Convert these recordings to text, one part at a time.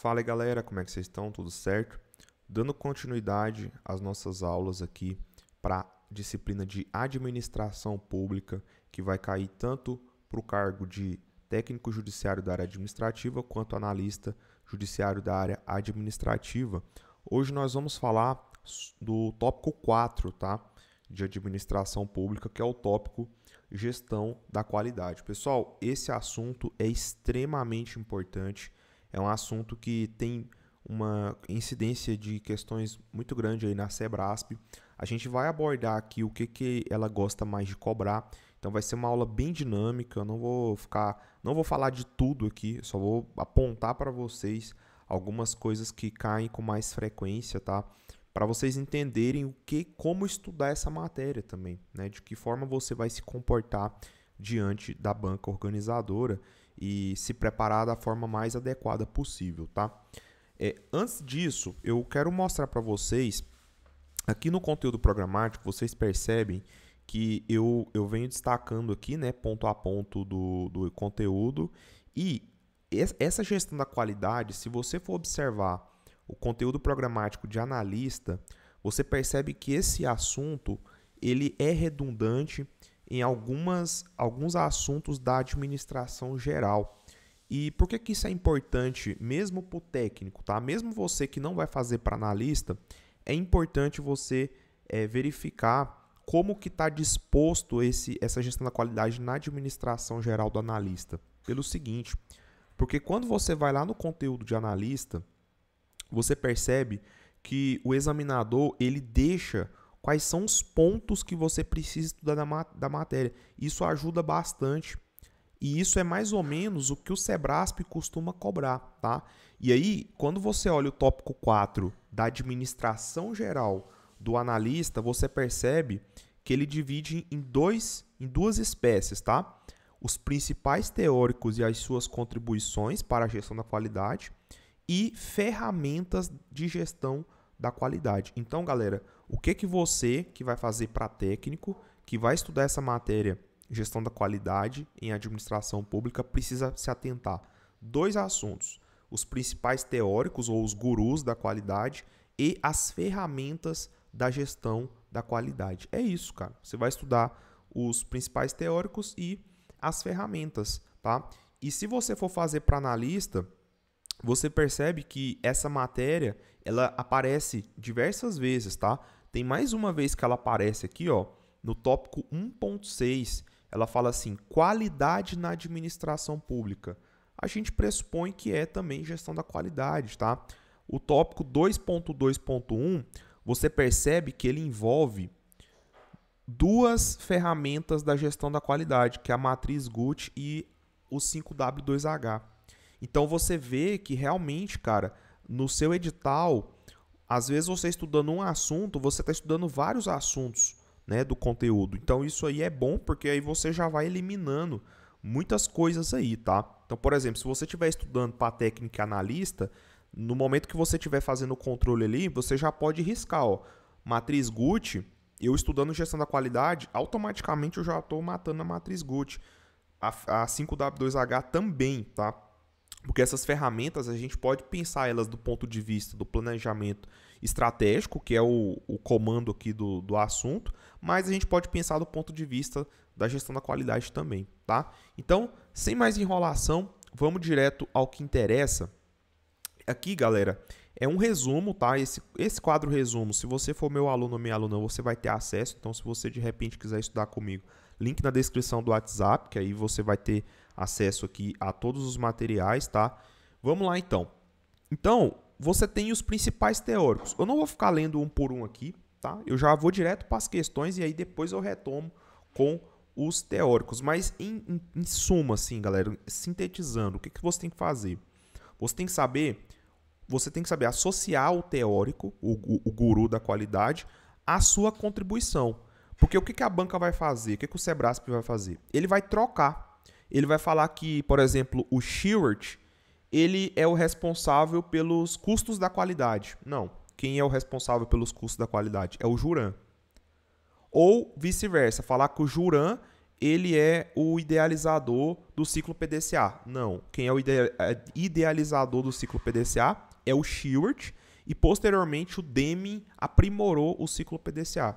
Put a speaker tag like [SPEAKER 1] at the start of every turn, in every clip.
[SPEAKER 1] Fala aí, galera, como é que vocês estão? Tudo certo? Dando continuidade às nossas aulas aqui para a disciplina de administração pública, que vai cair tanto para o cargo de técnico judiciário da área administrativa quanto analista judiciário da área administrativa. Hoje nós vamos falar do tópico 4, tá? De administração pública, que é o tópico gestão da qualidade. Pessoal, esse assunto é extremamente importante é um assunto que tem uma incidência de questões muito grande aí na Sebrasp. A gente vai abordar aqui o que, que ela gosta mais de cobrar. Então vai ser uma aula bem dinâmica, eu não vou ficar, não vou falar de tudo aqui, só vou apontar para vocês algumas coisas que caem com mais frequência, tá? Para vocês entenderem o que, como estudar essa matéria também, né? De que forma você vai se comportar diante da banca organizadora e se preparar da forma mais adequada possível, tá? É, antes disso, eu quero mostrar para vocês, aqui no conteúdo programático, vocês percebem que eu, eu venho destacando aqui, né, ponto a ponto do, do conteúdo e essa gestão da qualidade, se você for observar o conteúdo programático de analista, você percebe que esse assunto ele é redundante, em algumas, alguns assuntos da administração geral. E por que, que isso é importante, mesmo para o técnico, tá? Mesmo você que não vai fazer para analista, é importante você é, verificar como que está disposto esse, essa gestão da qualidade na administração geral do analista. Pelo seguinte, porque quando você vai lá no conteúdo de analista, você percebe que o examinador ele deixa quais são os pontos que você precisa estudar da, mat da matéria. Isso ajuda bastante. E isso é mais ou menos o que o Sebrasp costuma cobrar, tá? E aí, quando você olha o tópico 4 da administração geral do analista, você percebe que ele divide em, dois, em duas espécies, tá? Os principais teóricos e as suas contribuições para a gestão da qualidade e ferramentas de gestão da qualidade. Então, galera, o que que você que vai fazer para técnico, que vai estudar essa matéria, gestão da qualidade em administração pública, precisa se atentar? Dois assuntos: os principais teóricos ou os gurus da qualidade e as ferramentas da gestão da qualidade. É isso, cara. Você vai estudar os principais teóricos e as ferramentas, tá? E se você for fazer para analista, você percebe que essa matéria ela aparece diversas vezes, tá? Tem mais uma vez que ela aparece aqui, ó, no tópico 1.6. Ela fala assim: qualidade na administração pública. A gente pressupõe que é também gestão da qualidade, tá? O tópico 2.2.1, você percebe que ele envolve duas ferramentas da gestão da qualidade, que é a matriz GUT e o 5W2H. Então você vê que realmente, cara, no seu edital às vezes você estudando um assunto, você está estudando vários assuntos né, do conteúdo. Então isso aí é bom porque aí você já vai eliminando muitas coisas aí, tá? Então, por exemplo, se você estiver estudando para técnica analista, no momento que você estiver fazendo o controle ali, você já pode riscar, ó. Matriz GUT, eu estudando gestão da qualidade, automaticamente eu já estou matando a matriz GUT. A, a 5W2H também, tá? Porque essas ferramentas a gente pode pensar elas do ponto de vista do planejamento estratégico, que é o, o comando aqui do, do assunto, mas a gente pode pensar do ponto de vista da gestão da qualidade também, tá? Então, sem mais enrolação, vamos direto ao que interessa. Aqui, galera, é um resumo, tá? Esse, esse quadro resumo, se você for meu aluno ou minha aluna, você vai ter acesso. Então, se você de repente quiser estudar comigo, link na descrição do WhatsApp, que aí você vai ter acesso aqui a todos os materiais, tá? Vamos lá então. Então, você tem os principais teóricos. Eu não vou ficar lendo um por um aqui, tá? Eu já vou direto para as questões e aí depois eu retomo com os teóricos. Mas em, em, em suma, assim, galera, sintetizando, o que, que você tem que fazer? Você tem que saber você tem que saber associar o teórico, o, o, o guru da qualidade, à sua contribuição. Porque o que, que a banca vai fazer? O que, que o Sebrasp vai fazer? Ele vai trocar. Ele vai falar que, por exemplo, o Stewart, ele é o responsável pelos custos da qualidade. Não. Quem é o responsável pelos custos da qualidade? É o Juran. Ou vice-versa, falar que o Juran ele é o idealizador do ciclo PDCA. Não. Quem é o é, idealizador do ciclo PDCA? é o Stewart e posteriormente o Demi aprimorou o ciclo PDCA.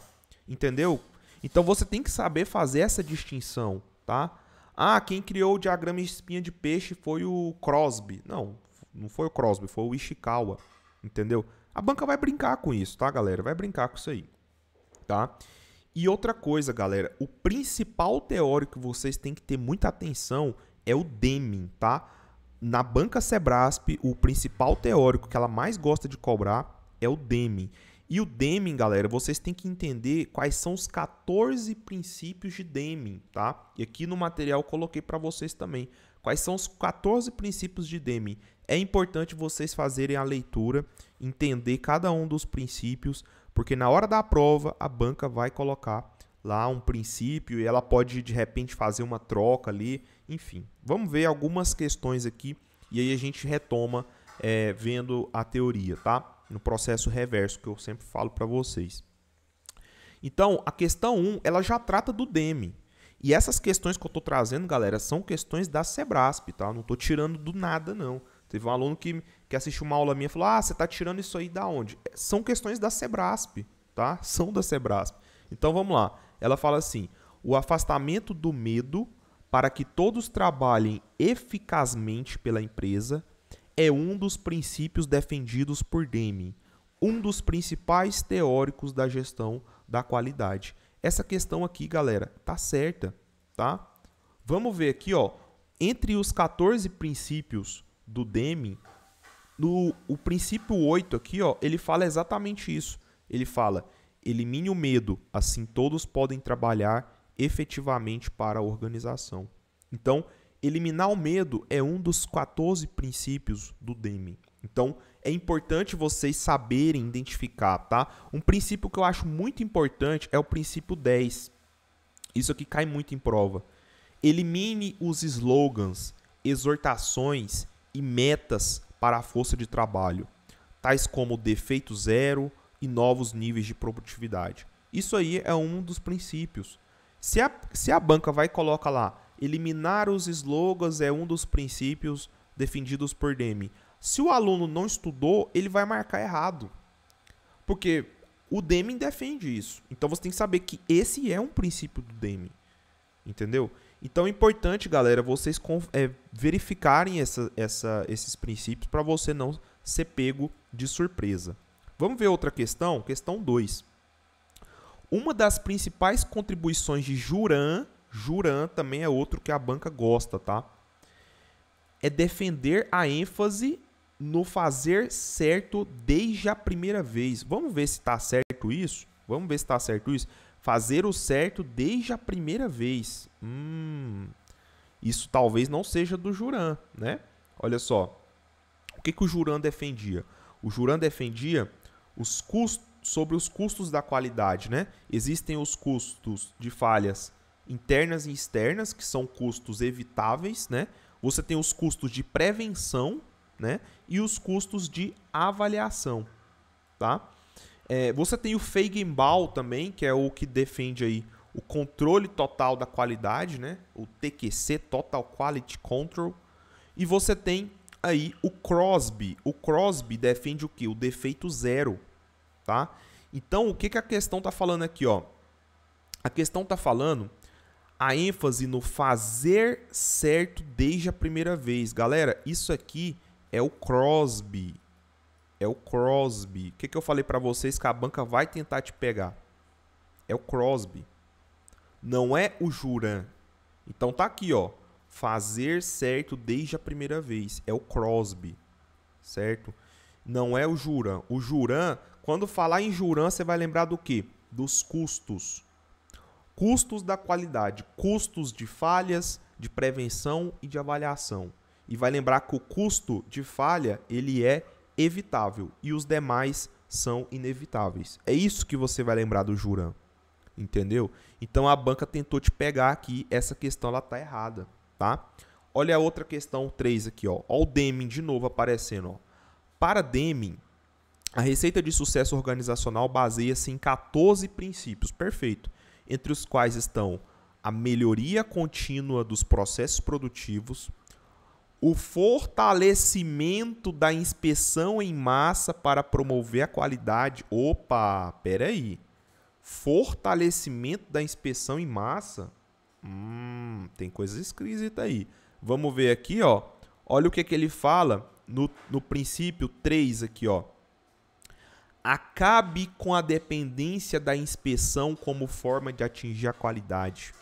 [SPEAKER 1] Entendeu? Então você tem que saber fazer essa distinção, tá? Ah, quem criou o diagrama de espinha de peixe foi o Crosby. Não, não foi o Crosby, foi o Ishikawa. Entendeu? A banca vai brincar com isso, tá, galera? Vai brincar com isso aí, tá? E outra coisa, galera, o principal teórico que vocês têm que ter muita atenção é o Deming, tá? na banca Sebrasp, o principal teórico que ela mais gosta de cobrar é o Deming. E o Deming, galera, vocês têm que entender quais são os 14 princípios de Deming, tá? E aqui no material coloquei para vocês também. Quais são os 14 princípios de Deming? É importante vocês fazerem a leitura, entender cada um dos princípios, porque na hora da prova a banca vai colocar lá um princípio e ela pode de repente fazer uma troca ali, enfim. Vamos ver algumas questões aqui e aí a gente retoma é, vendo a teoria, tá? No processo reverso que eu sempre falo para vocês. Então, a questão 1, ela já trata do DEME. E essas questões que eu estou trazendo, galera, são questões da Sebrasp, tá? Não estou tirando do nada, não. Teve um aluno que, que assistiu uma aula minha e falou, ah, você está tirando isso aí da onde? É, são questões da Sebrasp, tá? São da Sebrasp. Então, vamos lá ela fala assim: o afastamento do medo para que todos trabalhem eficazmente pela empresa é um dos princípios defendidos por Deming, um dos principais teóricos da gestão da qualidade. Essa questão aqui, galera, tá certa, tá? Vamos ver aqui, ó, entre os 14 princípios do Deming, no, o princípio 8 aqui, ó, ele fala exatamente isso. Ele fala: Elimine o medo, assim todos podem trabalhar efetivamente para a organização. Então, eliminar o medo é um dos 14 princípios do Deming. Então, é importante vocês saberem identificar, tá? Um princípio que eu acho muito importante é o princípio 10. Isso aqui cai muito em prova. Elimine os slogans, exortações e metas para a força de trabalho, tais como defeito zero, e novos níveis de produtividade. Isso aí é um dos princípios. Se a, se a banca vai e coloca lá, eliminar os slogans é um dos princípios defendidos por Demi. Se o aluno não estudou, ele vai marcar errado. Porque o Demi defende isso. Então você tem que saber que esse é um princípio do Demi, Entendeu? Então é importante, galera, vocês é, verificarem essa, essa, esses princípios para você não ser pego de surpresa. Vamos ver outra questão? Questão 2. Uma das principais contribuições de Juran, Juran também é outro que a banca gosta, tá? É defender a ênfase no fazer certo desde a primeira vez. Vamos ver se está certo isso? Vamos ver se está certo isso? Fazer o certo desde a primeira vez. Hum, isso talvez não seja do Juran, né? Olha só. O que, que o Juran defendia? O Juran defendia os custos, sobre os custos da qualidade, né? Existem os custos de falhas internas e externas, que são custos evitáveis, né? Você tem os custos de prevenção, né? E os custos de avaliação, tá? É, você tem o Feigenbaum também, que é o que defende aí o controle total da qualidade, né? O TQC, Total Quality Control. E você tem aí o Crosby. O Crosby defende o que? O defeito zero tá? Então, o que, que a questão está falando aqui, ó? A questão está falando a ênfase no fazer certo desde a primeira vez. Galera, isso aqui é o Crosby. É o Crosby. O que, que eu falei para vocês que a banca vai tentar te pegar? É o Crosby. Não é o Juran. Então tá aqui, ó. Fazer certo desde a primeira vez. É o Crosby. Certo? não é o Juran. O Juran, quando falar em Juran, você vai lembrar do quê? Dos custos. Custos da qualidade, custos de falhas, de prevenção e de avaliação. E vai lembrar que o custo de falha, ele é evitável e os demais são inevitáveis. É isso que você vai lembrar do Juran. Entendeu? Então a banca tentou te pegar aqui, essa questão ela tá errada, tá? Olha a outra questão 3 aqui, ó. Olha o Deming de novo aparecendo, ó. Para Deming, a receita de sucesso organizacional baseia-se em 14 princípios, perfeito, entre os quais estão a melhoria contínua dos processos produtivos, o fortalecimento da inspeção em massa para promover a qualidade. Opa, peraí. Fortalecimento da inspeção em massa? Hum, tem coisa esquisita aí. Vamos ver aqui, ó. Olha o que, que ele fala no, no princípio 3 aqui, ó. Acabe com a dependência da inspeção como forma de atingir a qualidade.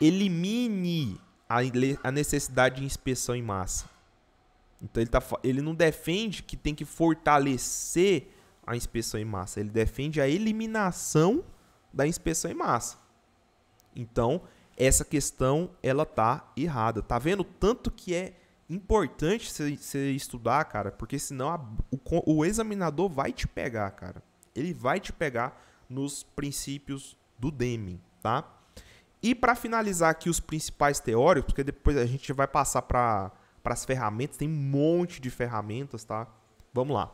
[SPEAKER 1] Elimine a, a necessidade de inspeção em massa. Então ele, tá, ele não defende que tem que fortalecer a inspeção em massa, ele defende a eliminação da inspeção em massa. Então, essa questão ela tá errada. Tá vendo tanto que é importante você estudar, cara, porque senão a, o, o examinador vai te pegar, cara. Ele vai te pegar nos princípios do Deming, tá? E para finalizar aqui os principais teóricos, porque depois a gente vai passar para as ferramentas, tem um monte de ferramentas, tá? Vamos lá.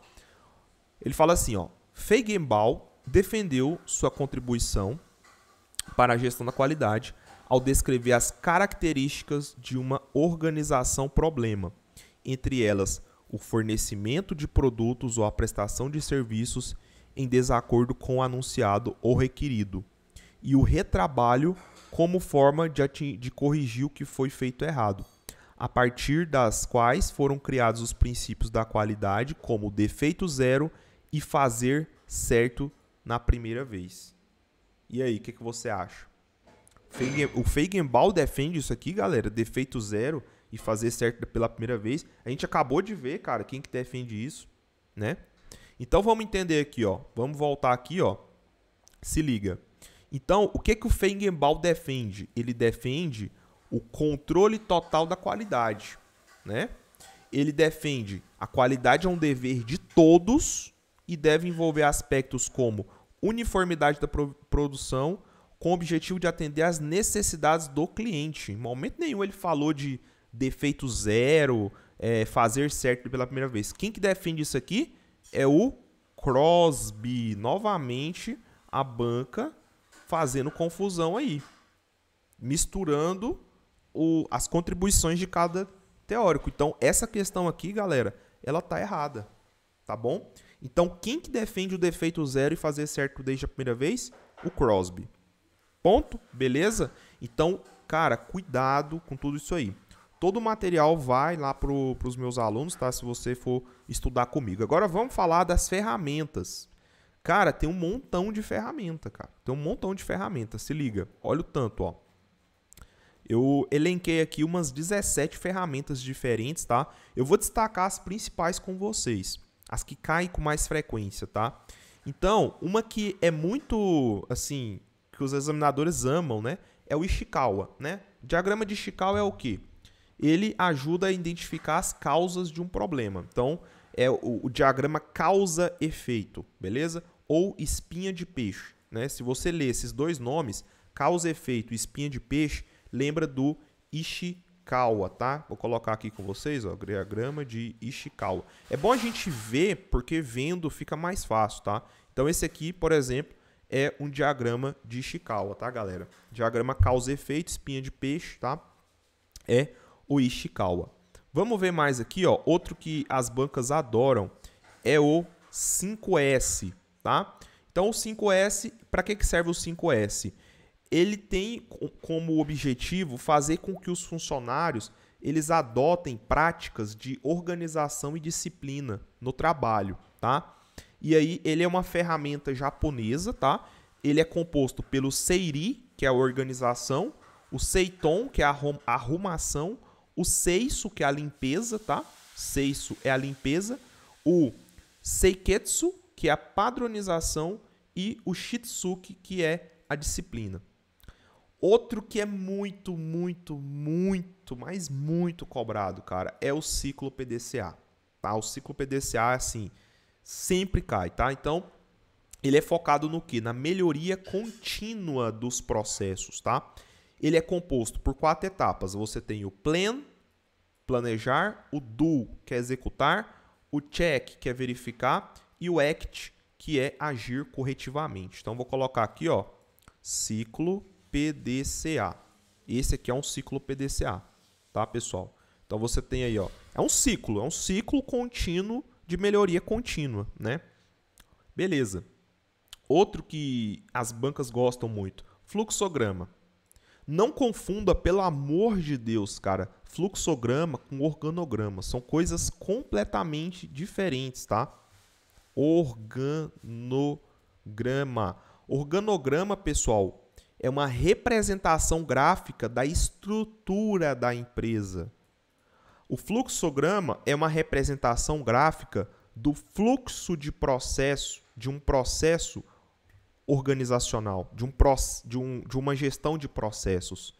[SPEAKER 1] Ele fala assim, ó. Feigenbaum defendeu sua contribuição para a gestão da qualidade ao descrever as características de uma organização problema, entre elas o fornecimento de produtos ou a prestação de serviços em desacordo com o anunciado ou requerido, e o retrabalho como forma de, de corrigir o que foi feito errado, a partir das quais foram criados os princípios da qualidade, como defeito zero e fazer certo na primeira vez. E aí, o que, que você acha? Feigen, o Feigenbaum defende isso aqui, galera. Defeito zero e fazer certo pela primeira vez. A gente acabou de ver, cara, quem que defende isso, né? Então vamos entender aqui, ó. Vamos voltar aqui, ó. Se liga. Então, o que que o Feigenbaum defende? Ele defende o controle total da qualidade, né? Ele defende a qualidade é um dever de todos e deve envolver aspectos como uniformidade da pro produção, com o objetivo de atender às necessidades do cliente. Em momento nenhum ele falou de defeito zero, é, fazer certo pela primeira vez. Quem que defende isso aqui é o Crosby. Novamente, a banca fazendo confusão aí, misturando o, as contribuições de cada teórico. Então, essa questão aqui, galera, ela tá errada, tá bom? Então, quem que defende o defeito zero e fazer certo desde a primeira vez? O Crosby. Ponto? Beleza? Então, cara, cuidado com tudo isso aí. Todo o material vai lá para os meus alunos, tá? Se você for estudar comigo. Agora vamos falar das ferramentas. Cara, tem um montão de ferramenta, cara. Tem um montão de ferramenta. Se liga, olha o tanto, ó. Eu elenquei aqui umas 17 ferramentas diferentes, tá? Eu vou destacar as principais com vocês, as que caem com mais frequência, tá? Então, uma que é muito, assim, que os examinadores amam, né? É o Ishikawa, né? O diagrama de Ishikawa é o quê? Ele ajuda a identificar as causas de um problema. Então, é o, o diagrama causa-efeito, beleza? Ou espinha de peixe, né? Se você ler esses dois nomes, causa-efeito e espinha de peixe, lembra do Ishikawa, tá? Vou colocar aqui com vocês, ó, diagrama de Ishikawa. É bom a gente ver, porque vendo fica mais fácil, tá? Então esse aqui, por exemplo, é um diagrama de Ishikawa, tá, galera? Diagrama causa efeito, espinha de peixe, tá? É o Ishikawa. Vamos ver mais aqui, ó. Outro que as bancas adoram é o 5S, tá? Então o 5S, para que, que serve o 5S? Ele tem como objetivo fazer com que os funcionários eles adotem práticas de organização e disciplina no trabalho, tá? E aí ele é uma ferramenta japonesa, tá? Ele é composto pelo Seiri, que é a organização, o Seiton, que é a arrumação, o Seiso, que é a limpeza, tá? Seiso é a limpeza, o Seiketsu, que é a padronização, e o Shitsuki, que é a disciplina. Outro que é muito, muito, muito, mas muito cobrado, cara, é o ciclo PDCA. Tá? O ciclo PDCA, é assim, sempre cai, tá? Então, ele é focado no que? Na melhoria contínua dos processos, tá? Ele é composto por quatro etapas. Você tem o plan, planejar, o do, que é executar, o check, que é verificar, e o act, que é agir corretivamente. Então vou colocar aqui, ó, ciclo PDCA. Esse aqui é um ciclo PDCA, tá, pessoal? Então você tem aí, ó, é um ciclo, é um ciclo contínuo de melhoria contínua, né? Beleza. Outro que as bancas gostam muito, fluxograma. Não confunda, pelo amor de Deus, cara, fluxograma com organograma. São coisas completamente diferentes, tá? Organograma. Organograma, pessoal, é uma representação gráfica da estrutura da empresa. O fluxograma é uma representação gráfica do fluxo de processo, de um processo organizacional, de, um, de, um, de uma gestão de processos,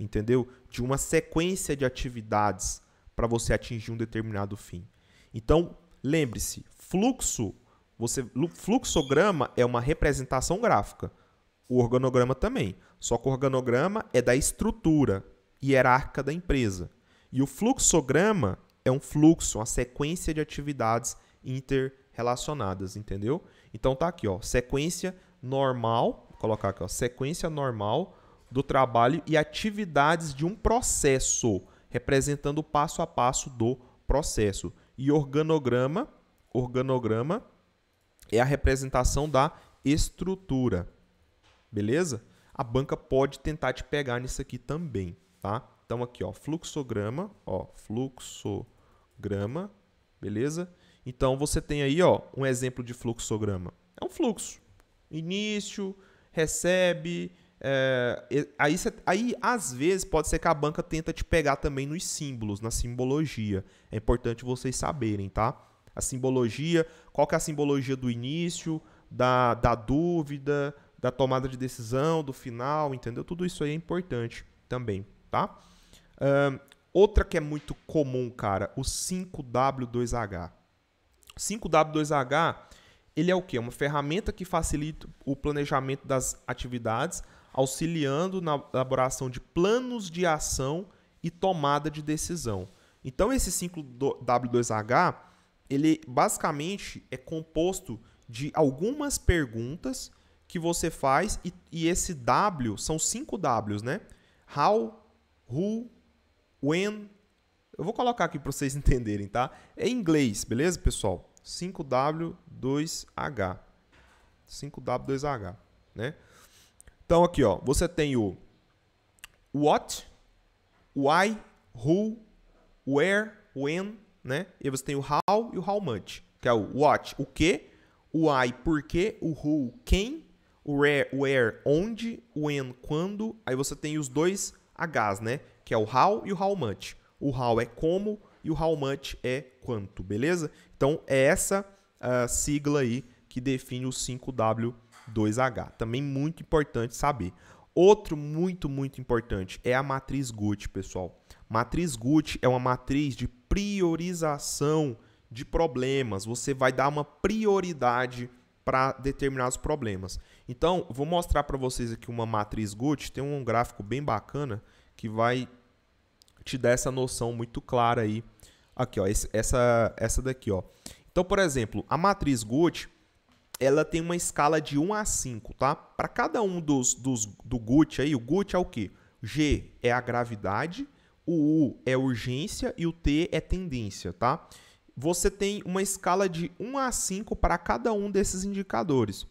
[SPEAKER 1] entendeu? De uma sequência de atividades para você atingir um determinado fim. Então, lembre-se, fluxo, você, fluxograma é uma representação gráfica. O organograma também. Só que o organograma é da estrutura hierárquica da empresa. E o fluxograma é um fluxo, uma sequência de atividades interrelacionadas, entendeu? Então tá aqui, ó, sequência normal, vou colocar aqui, ó, sequência normal do trabalho e atividades de um processo, representando o passo a passo do processo. E organograma, organograma é a representação da estrutura. Beleza? A banca pode tentar te pegar nisso aqui também, tá? Então aqui, ó, fluxograma, ó, fluxograma, beleza? Então você tem aí, ó, um exemplo de fluxograma. É um fluxo. Início, recebe, é, aí, cê, aí, às vezes, pode ser que a banca tenta te pegar também nos símbolos, na simbologia. É importante vocês saberem, tá? A simbologia, qual que é a simbologia do início, da, da dúvida, da tomada de decisão, do final, entendeu? Tudo isso aí é importante também, tá? outra que é muito comum, cara, o 5W2H. 5W2H, ele é o quê? Uma ferramenta que facilita o planejamento das atividades, auxiliando na elaboração de planos de ação e tomada de decisão. Então esse 5W2H, ele basicamente é composto de algumas perguntas que você faz e, e esse W são cinco Ws, né? How, who, When. Eu vou colocar aqui para vocês entenderem, tá? É em inglês, beleza, pessoal? 5W2H. 5W2H, né? Então aqui, ó, você tem o what, why, who, where, when, né? E você tem o how e o how much, que é o what, o que, o why, por quê, o who, quem, o where, where, onde, when, quando. Aí você tem os dois Hs, né? que é o how e o how much. O how é como e o how much é quanto, beleza? Então é essa uh, sigla aí que define o 5W2H. Também muito importante saber. Outro muito, muito importante é a matriz GUT, pessoal. Matriz GUT é uma matriz de priorização de problemas. Você vai dar uma prioridade para determinados problemas. Então, vou mostrar para vocês aqui uma matriz GUT, tem um gráfico bem bacana que vai te dar essa noção muito clara aí. Aqui, ó, esse, essa, essa daqui, ó. Então, por exemplo, a matriz GUT ela tem uma escala de 1 a 5, tá? Para cada um dos, dos do GUT aí, o GUT é o quê? G é a gravidade, o U é urgência e o T é tendência, tá? Você tem uma escala de 1 a 5 para cada um desses indicadores.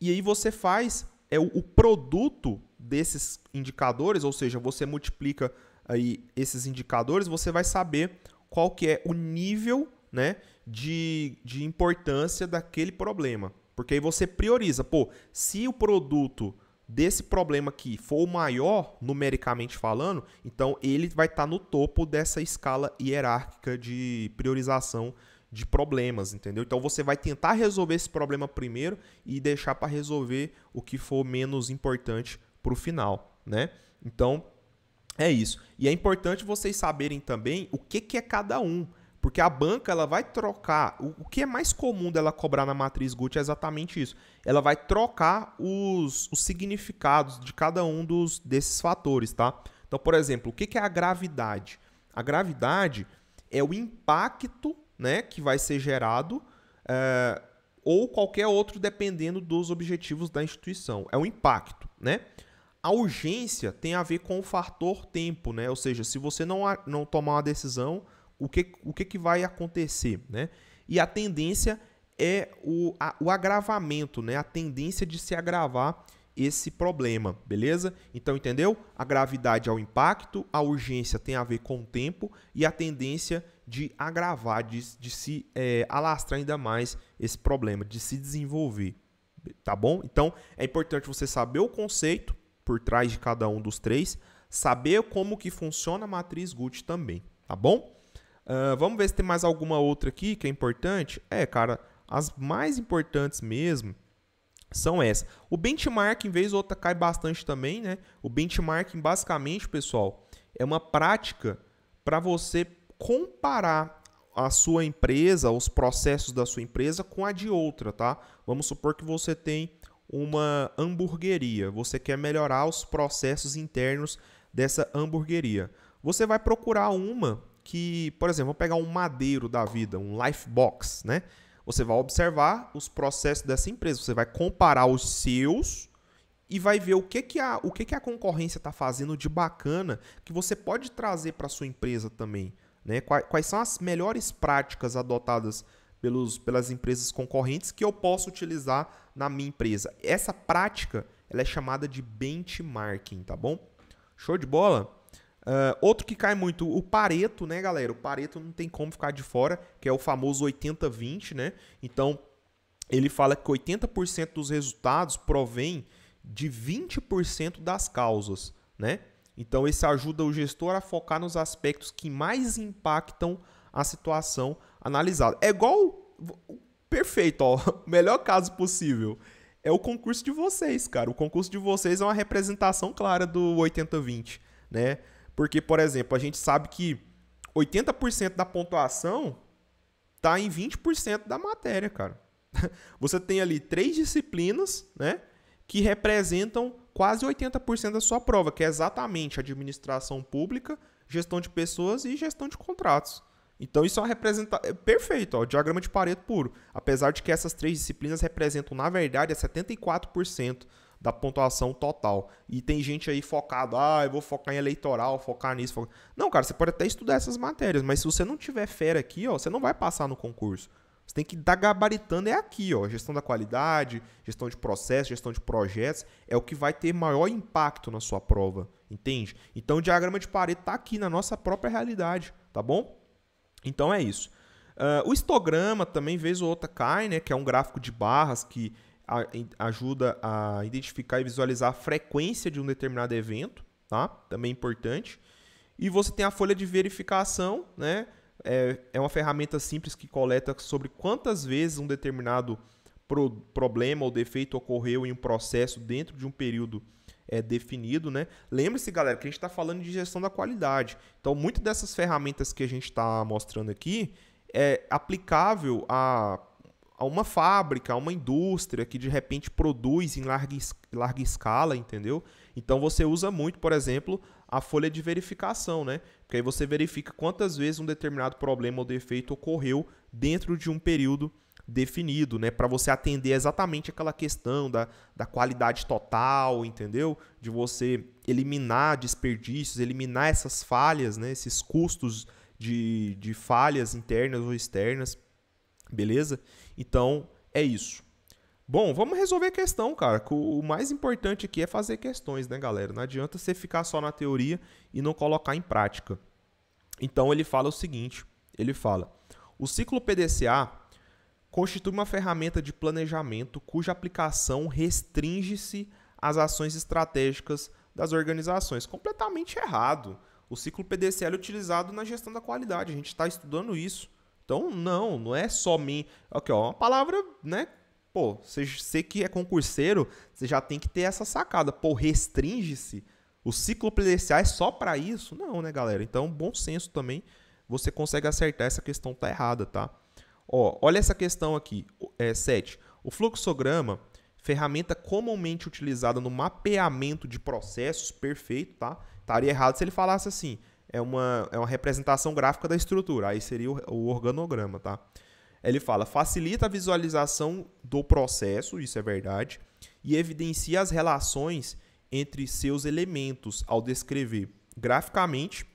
[SPEAKER 1] E aí você faz é o, o produto desses indicadores, ou seja, você multiplica aí esses indicadores, você vai saber qual que é o nível né, de, de importância daquele problema. Porque aí você prioriza, pô, se o produto desse problema aqui for o maior, numericamente falando, então ele vai estar tá no topo dessa escala hierárquica de priorização de problemas, entendeu? Então você vai tentar resolver esse problema primeiro e deixar para resolver o que for menos importante para o final, né? Então, é isso. E é importante vocês saberem também o que, que é cada um. Porque a banca ela vai trocar. O, que é mais comum dela cobrar na matriz GUT é exatamente isso. Ela vai trocar os, os significados de cada um dos, desses fatores, tá? Então, por exemplo, o que, que é a gravidade? A gravidade é o impacto né, que vai ser gerado é, ou qualquer outro dependendo dos objetivos da instituição. É o impacto, né? a urgência tem a ver com o fator tempo, né? Ou seja, se você não, não tomar uma decisão, o que, o que, que vai acontecer, né? E a tendência é o, a, o agravamento, né? A tendência de se agravar esse problema, beleza? Então, entendeu? A gravidade é o impacto, a urgência tem a ver com o tempo e a tendência de agravar, de, de se é, alastrar ainda mais esse problema, de se desenvolver, tá bom? Então, é importante você saber o conceito, por trás de cada um dos três, saber como que funciona a matriz GUT também, tá bom? Uh, vamos ver se tem mais alguma outra aqui que é importante. É, cara, as mais importantes mesmo são essas. O benchmark, em vez outra, cai bastante também, né? O benchmarking, basicamente, pessoal, é uma prática para você comparar a sua empresa, os processos da sua empresa com a de outra, tá? Vamos supor que você tem uma hamburgueria, você quer melhorar os processos internos dessa hamburgueria. Você vai procurar uma que, por exemplo, vou pegar um madeiro da vida, um life box, né? Você vai observar os processos dessa empresa, você vai comparar os seus e vai ver o que que a, o que que a concorrência está fazendo de bacana que você pode trazer para sua empresa também, né? Quais, quais são as melhores práticas adotadas pelos, pelas empresas concorrentes que eu posso utilizar na minha empresa. Essa prática ela é chamada de benchmarking, tá bom? Show de bola? Uh, outro que cai muito, o Pareto, né, galera? O Pareto não tem como ficar de fora, que é o famoso 80-20, né? Então, ele fala que 80% dos resultados provém de 20% das causas, né? Então, esse ajuda o gestor a focar nos aspectos que mais impactam a situação analisado. É igual. Perfeito, ó. Melhor caso possível. É o concurso de vocês, cara. O concurso de vocês é uma representação clara do 80-20, né? Porque, por exemplo, a gente sabe que 80% da pontuação tá em 20% da matéria, cara. Você tem ali três disciplinas, né? Que representam quase 80% da sua prova, que é exatamente administração pública, gestão de pessoas e gestão de contratos. Então isso é uma representação. É perfeito, ó, o diagrama de Pareto puro. Apesar de que essas três disciplinas representam, na verdade, 74% é da pontuação total. E tem gente aí focado, ah, eu vou focar em eleitoral, focar nisso. Focar... Não, cara, você pode até estudar essas matérias, mas se você não tiver fera aqui, ó, você não vai passar no concurso. Você tem que dar gabaritando é aqui, ó, gestão da qualidade, gestão de processo, gestão de projetos, é o que vai ter maior impacto na sua prova, entende? Então o diagrama de Pareto está aqui na nossa própria realidade, tá bom? Então é isso. Uh, o histograma também, vez ou outra, cai, né? Que é um gráfico de barras que a, ajuda a identificar e visualizar a frequência de um determinado evento, tá? Também é importante. E você tem a folha de verificação, né? É, é uma ferramenta simples que coleta sobre quantas vezes um determinado pro, problema ou defeito ocorreu em um processo dentro de um período é, definido, né? Lembre-se, galera, que a gente está falando de gestão da qualidade. Então, muitas dessas ferramentas que a gente está mostrando aqui é aplicável a, a uma fábrica, a uma indústria que de repente produz em larga, larga escala, entendeu? Então, você usa muito, por exemplo, a folha de verificação, né? Porque aí você verifica quantas vezes um determinado problema ou defeito ocorreu dentro de um período definido, né? Para você atender exatamente aquela questão da, da qualidade total, entendeu? De você eliminar desperdícios, eliminar essas falhas, né? Esses custos de, de falhas internas ou externas, beleza? Então, é isso. Bom, vamos resolver questão, cara. O mais importante aqui é fazer questões, né, galera? Não adianta você ficar só na teoria e não colocar em prática. Então, ele fala o seguinte, ele fala... O ciclo PDCA constitui uma ferramenta de planejamento cuja aplicação restringe-se às ações estratégicas das organizações. Completamente errado. O ciclo PDCL é utilizado na gestão da qualidade. A gente está estudando isso. Então, não, não é só mim. Aqui, okay, ó, uma palavra, né? Pô, você, que é concurseiro, você já tem que ter essa sacada. Pô, restringe-se. O ciclo PDCA é só para isso? Não, né, galera? Então, bom senso também. Você consegue acertar essa questão tá errada, tá? Ó, olha essa questão aqui, é, 7. O fluxograma, ferramenta comumente utilizada no mapeamento de processos, perfeito, tá? Estaria errado se ele falasse assim, é uma, é uma representação gráfica da estrutura, aí seria o, o organograma, tá? Ele fala, facilita a visualização do processo, isso é verdade, e evidencia as relações entre seus elementos ao descrever graficamente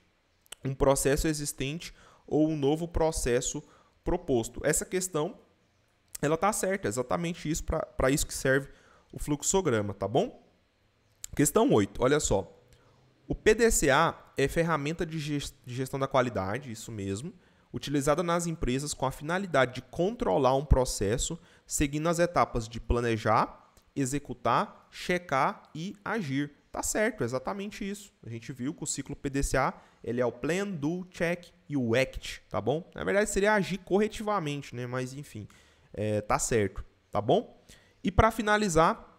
[SPEAKER 1] um processo existente ou um novo processo existente proposto. Essa questão ela tá certa, é exatamente isso para isso que serve o fluxograma, tá bom? Questão 8, olha só. O PDCA é ferramenta de gestão da qualidade, isso mesmo, utilizada nas empresas com a finalidade de controlar um processo seguindo as etapas de planejar, executar, checar e agir. Tá certo, é exatamente isso. A gente viu que o ciclo PDCA ele é o plan, do, check e o act, tá bom? Na verdade seria agir corretivamente, né? Mas enfim, é, tá certo, tá bom? E para finalizar,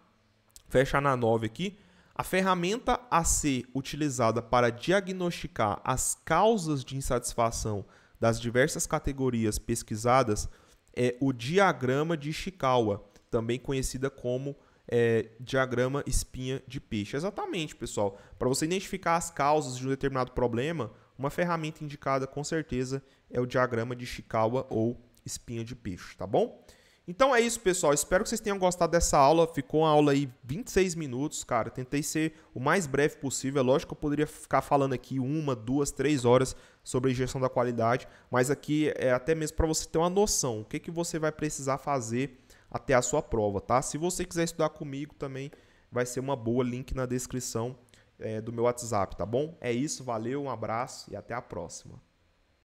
[SPEAKER 1] fechar na 9 aqui, a ferramenta a ser utilizada para diagnosticar as causas de insatisfação das diversas categorias pesquisadas é o diagrama de Ishikawa, também conhecida como é, diagrama espinha de peixe. Exatamente, pessoal. Para você identificar as causas de um determinado problema, uma ferramenta indicada com certeza é o diagrama de Chikawa ou espinha de peixe, tá bom? Então é isso, pessoal. Espero que vocês tenham gostado dessa aula. Ficou uma aula aí 26 minutos, cara. Tentei ser o mais breve possível. É lógico que eu poderia ficar falando aqui uma, duas, três horas sobre a gestão da qualidade, mas aqui é até mesmo para você ter uma noção o que, que você vai precisar fazer até a sua prova, tá? Se você quiser estudar comigo também, vai ser uma boa. Link na descrição é, do meu WhatsApp, tá bom? É isso, valeu, um abraço e até a próxima.